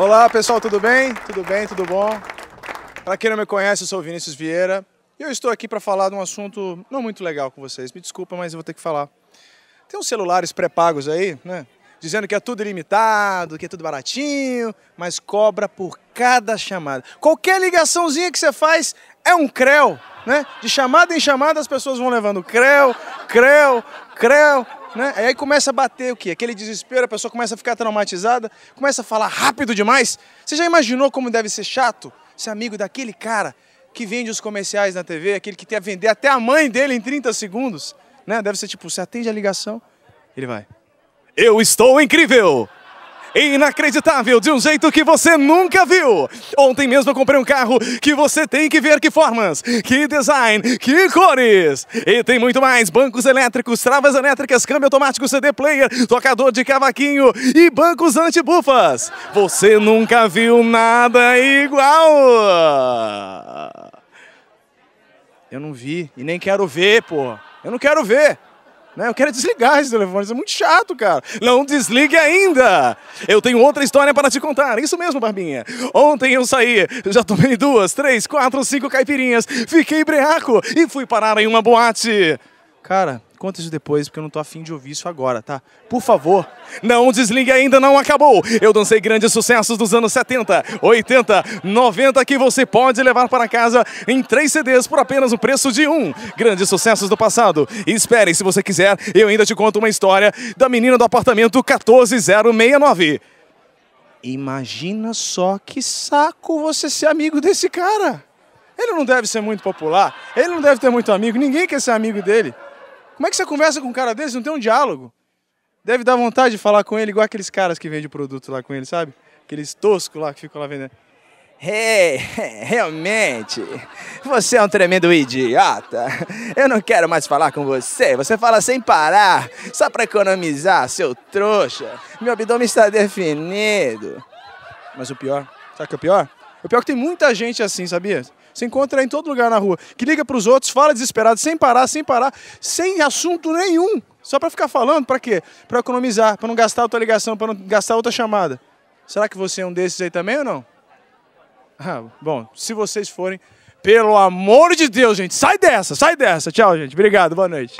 Olá pessoal, tudo bem? Tudo bem, tudo bom? Para quem não me conhece, eu sou Vinícius Vieira e eu estou aqui para falar de um assunto não muito legal com vocês. Me desculpa, mas eu vou ter que falar. Tem uns celulares pré-pagos aí, né? Dizendo que é tudo ilimitado, que é tudo baratinho, mas cobra por cada chamada. Qualquer ligaçãozinha que você faz é um creu né? De chamada em chamada as pessoas vão levando creu, creu, creu, né? Aí começa a bater o quê? Aquele desespero, a pessoa começa a ficar traumatizada, começa a falar rápido demais. Você já imaginou como deve ser chato ser amigo daquele cara que vende os comerciais na TV, aquele que tem a vender até a mãe dele em 30 segundos, né? Deve ser tipo, você atende a ligação, ele vai. Eu estou incrível! inacreditável, de um jeito que você nunca viu. Ontem mesmo eu comprei um carro que você tem que ver que formas, que design, que cores. E tem muito mais, bancos elétricos, travas elétricas, câmbio automático, CD player, tocador de cavaquinho e bancos antibufas. Você nunca viu nada igual. Eu não vi e nem quero ver, pô. Eu não quero ver. Né? Eu quero desligar esse telefone, isso é muito chato, cara. Não desligue ainda! Eu tenho outra história para te contar. Isso mesmo, Barbinha. Ontem eu saí, já tomei duas, três, quatro, cinco caipirinhas, fiquei breaco e fui parar em uma boate. Cara, Conta isso depois, porque eu não tô afim de ouvir isso agora, tá? Por favor, não desligue ainda, não acabou. Eu dancei grandes sucessos dos anos 70, 80, 90 que você pode levar para casa em três CDs por apenas o preço de um. Grandes sucessos do passado. E espere, se você quiser, eu ainda te conto uma história da menina do apartamento 14069. Imagina só que saco você ser amigo desse cara. Ele não deve ser muito popular, ele não deve ter muito amigo, ninguém quer ser amigo dele. Como é que você conversa com um cara desse? Não tem um diálogo. Deve dar vontade de falar com ele, igual aqueles caras que vendem produto lá com ele, sabe? Aqueles toscos lá que ficam lá vendendo. Hey, realmente, você é um tremendo idiota. Eu não quero mais falar com você. Você fala sem parar, só para economizar, seu trouxa. Meu abdômen está definido. Mas o pior, sabe o que é o pior? O pior é que tem muita gente assim, sabia? Você encontra em todo lugar na rua. Que liga para os outros, fala desesperado, sem parar, sem parar, sem assunto nenhum. Só para ficar falando, para quê? Para economizar, para não gastar outra ligação, para não gastar outra chamada. Será que você é um desses aí também ou não? Ah, bom, se vocês forem, pelo amor de Deus, gente, sai dessa, sai dessa. Tchau, gente. Obrigado, boa noite.